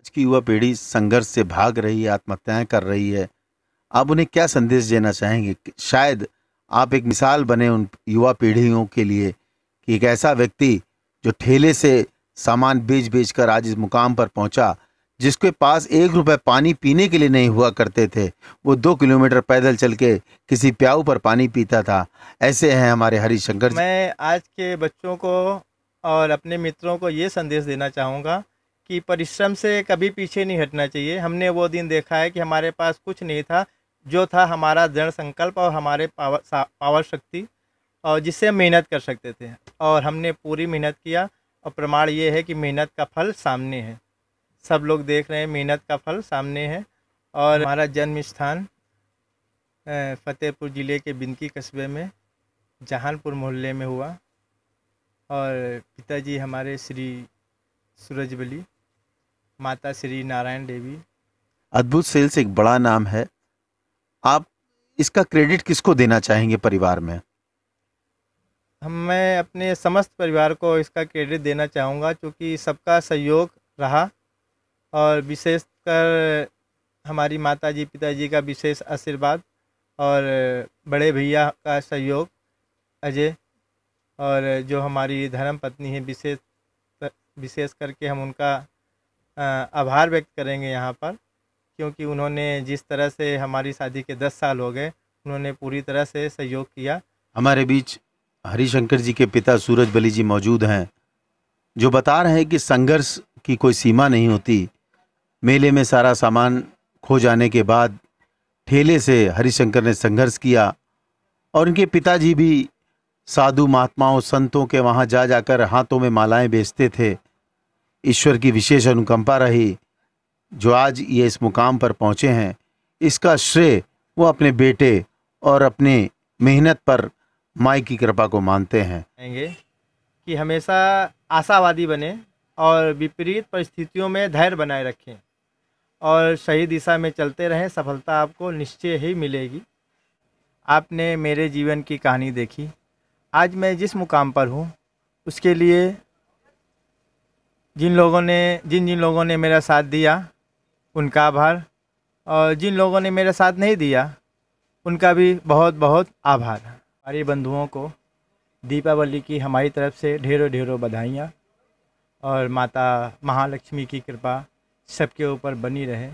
आज की युवा पीढ़ी संघर्ष से भाग रही है आत्महत्याएं कर रही है आप उन्हें क्या संदेश देना चाहेंगे शायद आप एक मिसाल बने उन युवा पीढ़ियों के लिए कि एक ऐसा व्यक्ति जो ठेले से सामान बेच बेच कर आज इस मुकाम पर पहुंचा जिसके पास एक रुपए पानी पीने के लिए नहीं हुआ करते थे वो दो किलोमीटर पैदल चल के किसी प्याऊ पर पानी पीता था ऐसे हैं हमारे हरिशंकर मैं आज के बच्चों को और अपने मित्रों को ये संदेश देना चाहूँगा कि परिश्रम से कभी पीछे नहीं हटना चाहिए हमने वो दिन देखा है कि हमारे पास कुछ नहीं था जो था हमारा दृढ़ संकल्प और हमारे पावर पावर शक्ति और जिससे हम मेहनत कर सकते थे और हमने पूरी मेहनत किया और प्रमाण ये है कि मेहनत का फल सामने है सब लोग देख रहे हैं मेहनत का फल सामने है और हमारा जन्म स्थान फतेहपुर ज़िले के बिंदकी कस्बे में जहानपुर मोहल्ले में हुआ और पिताजी हमारे श्री सूरजबली माता श्री नारायण देवी अद्भुत सेल्स एक बड़ा नाम है आप इसका क्रेडिट किसको देना चाहेंगे परिवार में हम मैं अपने समस्त परिवार को इसका क्रेडिट देना चाहूँगा क्योंकि सबका सहयोग रहा और विशेषकर हमारी माता जी पिताजी का विशेष आशीर्वाद और बड़े भैया का सहयोग अजय और जो हमारी धर्म पत्नी है विशेष विशेष करके हम उनका आभार व्यक्त करेंगे यहाँ पर क्योंकि उन्होंने जिस तरह से हमारी शादी के दस साल हो गए उन्होंने पूरी तरह से सहयोग किया हमारे बीच हरिशंकर जी के पिता सूरज बली जी मौजूद हैं जो बता रहे हैं कि संघर्ष की कोई सीमा नहीं होती मेले में सारा सामान खो जाने के बाद ठेले से हरिशंकर ने संघर्ष किया और उनके पिताजी भी साधु महात्माओं संतों के वहाँ जा जाकर हाथों में मालाएं बेचते थे ईश्वर की विशेष अनुकंपा रही जो आज ये इस मुकाम पर पहुँचे हैं इसका श्रेय वो अपने बेटे और अपने मेहनत पर माई की कृपा को मानते हैं कि हमेशा आशावादी बने और विपरीत परिस्थितियों में धैर्य बनाए रखें और सही दिशा में चलते रहें सफलता आपको निश्चय ही मिलेगी आपने मेरे जीवन की कहानी देखी आज मैं जिस मुकाम पर हूँ उसके लिए जिन लोगों ने जिन जिन लोगों ने मेरा साथ दिया उनका आभार और जिन लोगों ने मेरा साथ नहीं दिया उनका भी बहुत बहुत आभार हमारे बंधुओं को दीपावली की हमारी तरफ से ढेरों ढेरों बधाइयाँ और माता महालक्ष्मी की कृपा सबके ऊपर बनी रहे